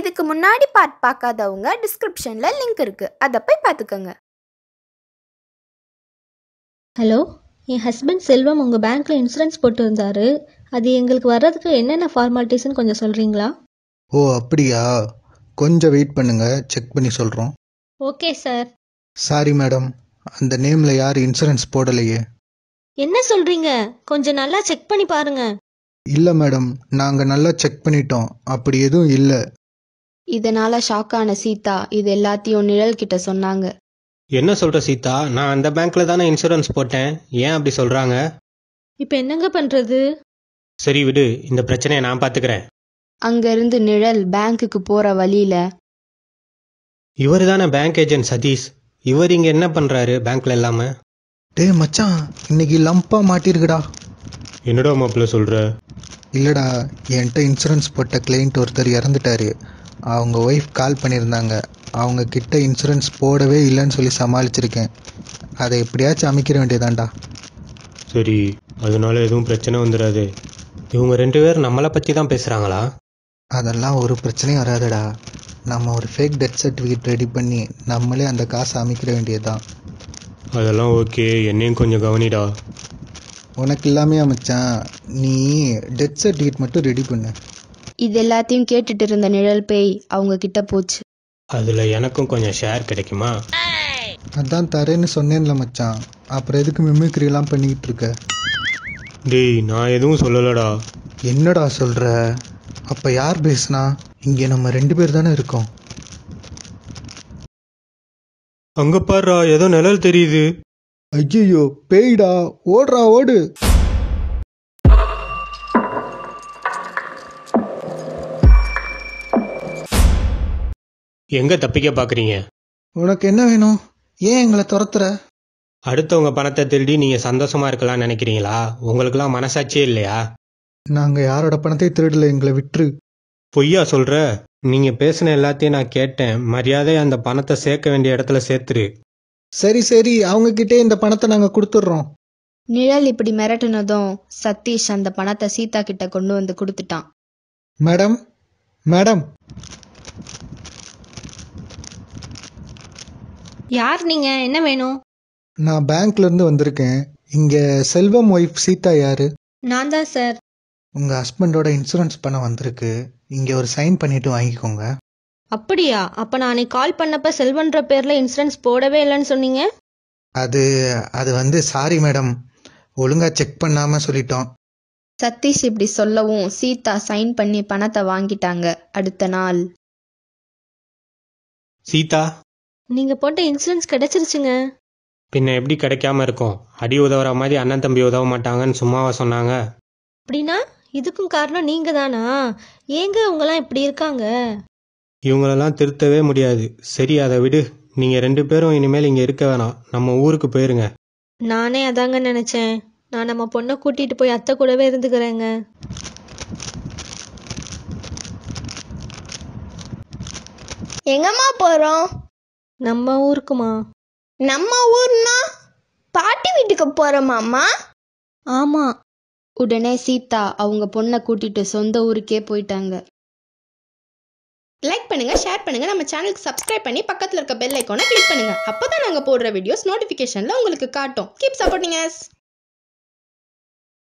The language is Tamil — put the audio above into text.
இதுக்கு முன்னாடி பார்ட் பார்க்காதவங்க டிஸ்கிரிப்ஷனில் லிங்க் இருக்குது அதை போய் பார்த்துக்கோங்க ஹலோ என் ஹஸ்பண்ட் செல்வம் உங்கள் பேங்க்கில் இன்சூரன்ஸ் போட்டு அது எங்களுக்கு வர்றதுக்கு என்னென்ன ஃபார்மாலிட்டிஸ்னு கொஞ்சம் சொல்கிறீங்களா ஓ அப்படியா கொஞ்சம் வெயிட் பண்ணுங்க செக் பண்ணி சொல்கிறோம் ஓகே சார் சாரி மேடம் அந்த நேம்ல யார் இன்சூரன்ஸ் போடலையே என்ன சொல்றீங்க கொஞ்சம் நல்லா செக் பண்ணி பாருங்க இல்ல மேடம் நாங்க நல்லா செக் பண்ணிட்டோம் அப்படி எதுவும் இல்லை இதனால ஷாக்கான சீதா இது எல்லாத்தையும் நிழல் கிட்ட சொன்னாங்க என்ன சொல்ற சீதா நான் அந்த பேங்க்ல தானே இன்சூரன்ஸ் போட்டேன் ஏன் அப்படி சொல்றாங்க இப்போ என்னங்க பண்றது சரி விடு இந்த பிரச்சனையை நான் பாத்துக்கிறேன் இருந்து நிழல் பேங்க்குக்கு போற வழியில இவர் தானே பேங்க் ஏஜென்ட் சதீஷ் இவர் இங்க என்ன பண்றாரு பேங்க்ல இல்லாம டேய் மச்சான் இன்னைக்கு லம்பா மாட்டிருக்குடா என்னடா மாப்பிள்ள சொல்ற இல்லடா என்கிட்ட இன்சூரன்ஸ் போட்ட கிளைண்ட் ஒருத்தர் இறந்துட்டாரு அவங்க ஒய்ஃப் கால் பண்ணியிருந்தாங்க அவங்க கிட்ட இன்சூரன்ஸ் போடவே இல்லைன்னு சொல்லி சமாளிச்சிருக்கேன் அதை எப்படியாச்சும் அமைக்கிற வேண்டியதான்டா சரி அதனால எதுவும் பிரச்சனை வந்துடாது இவங்க ரெண்டு பேர் நம்மளை பற்றி தான் பேசுகிறாங்களா அதெல்லாம் ஒரு பிரச்சனையும் வராதுடா நம்ம ஒரு ஃபேக் டெத் சர்டிஃபிகேட் ரெடி பண்ணி நம்மளே அந்த காசை அமைக்கிற வேண்டியதுதான் அதெல்லாம் ஓகே என்னையும் கொஞ்சம் கவனிடா உனக்கு இல்லாமையா மச்சான் நீ டெத் சர்டிஃபிகேட் மட்டும் ரெடி பண்ணு இது எல்லாத்தையும் கேட்டுட்டு இருந்த நிழல் பேய் அவங்க கிட்ட போச்சு அதில் எனக்கும் கொஞ்சம் ஷேர் கிடைக்குமா அதான் தரேன்னு சொன்னேன்ல மச்சான் அப்புறம் எதுக்கு எல்லாம் பண்ணிக்கிட்டு இருக்க டேய் நான் எதுவும் சொல்லலடா என்னடா சொல்ற அப்போ யார் பேசுனா இங்கே நம்ம ரெண்டு பேர் தானே இருக்கோம் அங்கே பாருடா ஏதோ நிழல் தெரியுது ஐயோ பேய்டா ஓடுறா ஓடு எங்க தப்பிக்க பாக்குறீங்க உனக்கு என்ன வேணும் ஏன் எங்களை துரத்துற அடுத்தவங்க பணத்தை திருடி நீங்க சந்தோஷமா இருக்கலாம் நினைக்கிறீங்களா எல்லாம் மனசாட்சியே இல்லையா நாங்க யாரோட பணத்தை திருடல எங்களை விட்டுரு பொய்யா சொல்ற நீங்க பேசின எல்லாத்தையும் நான் கேட்டேன் மரியாதை அந்த பணத்தை சேர்க்க வேண்டிய இடத்துல சேர்த்துரு சரி சரி அவங்க கிட்டே இந்த பணத்தை நாங்க கொடுத்துடுறோம் நிழல் இப்படி மிரட்டினதும் சதீஷ் அந்த பணத்தை சீதா கிட்ட கொண்டு வந்து கொடுத்துட்டான் மேடம் மேடம் யார் நீங்க என்ன வேணும் நான் பேங்க்ல இருந்து வந்திருக்கேன் இங்க செல்வம் ஒய்ஃப் சீதா யாரு நான் தான் சார் உங்க ஹஸ்பண்டோட இன்சூரன்ஸ் பணம் வந்திருக்கு இங்க ஒரு சைன் பண்ணிட்டு வாங்கிக்கோங்க அப்படியா அப்ப நான் கால் பண்ணப்ப செல்வன்ற பேர்ல இன்சூரன்ஸ் போடவே இல்லைன்னு சொன்னீங்க அது அது வந்து சாரி மேடம் ஒழுங்கா செக் பண்ணாம சொல்லிட்டோம் சதீஷ் இப்படி சொல்லவும் சீதா சைன் பண்ணி பணத்தை வாங்கிட்டாங்க அடுத்த நாள் சீதா நீங்க போட்ட இன்சூரன்ஸ் கிடைச்சிருச்சுங்க பின்ன எப்படி கிடைக்காம இருக்கும் அடி உதவுற மாதிரி அண்ணன் தம்பி உதவ மாட்டாங்கன்னு சும்மாவா சொன்னாங்க அப்படின்னா இதுக்கும் காரணம் நீங்க தானா ஏங்க உங்களாம் இப்படி இருக்காங்க இவங்களெல்லாம் திருத்தவே முடியாது சரி அதை விடு நீங்க ரெண்டு பேரும் இனிமேல் இங்க இருக்க வேணாம் நம்ம ஊருக்கு போயிருங்க நானே அதாங்க நினைச்சேன் நான் நம்ம பொண்ணை கூட்டிட்டு போய் அத்தை கூடவே இருந்துக்கிறேங்க எங்கம்மா போறோம் நம்ம ஊருக்குமா நம்ம ஊர்னா பாட்டி வீட்டுக்கு போகிறோமாம்மா ஆமாம் உடனே சீதா அவங்க பொண்ணை கூட்டிட்டு சொந்த ஊருக்கே போயிட்டாங்க லைக் பண்ணுங்க ஷேர் பண்ணுங்க நம்ம சேனலுக்கு சப்ஸ்கிரைப் பண்ணி பக்கத்தில் இருக்க பெல் ஐக்கானை கிளிக் பண்ணுங்க அப்போ தான் நாங்கள் போடுற வீடியோஸ் நோட்டிஃபிகேஷனில் உங்களுக்கு காட்டும் கீப் சப்போர்ட்டிங் அஸ்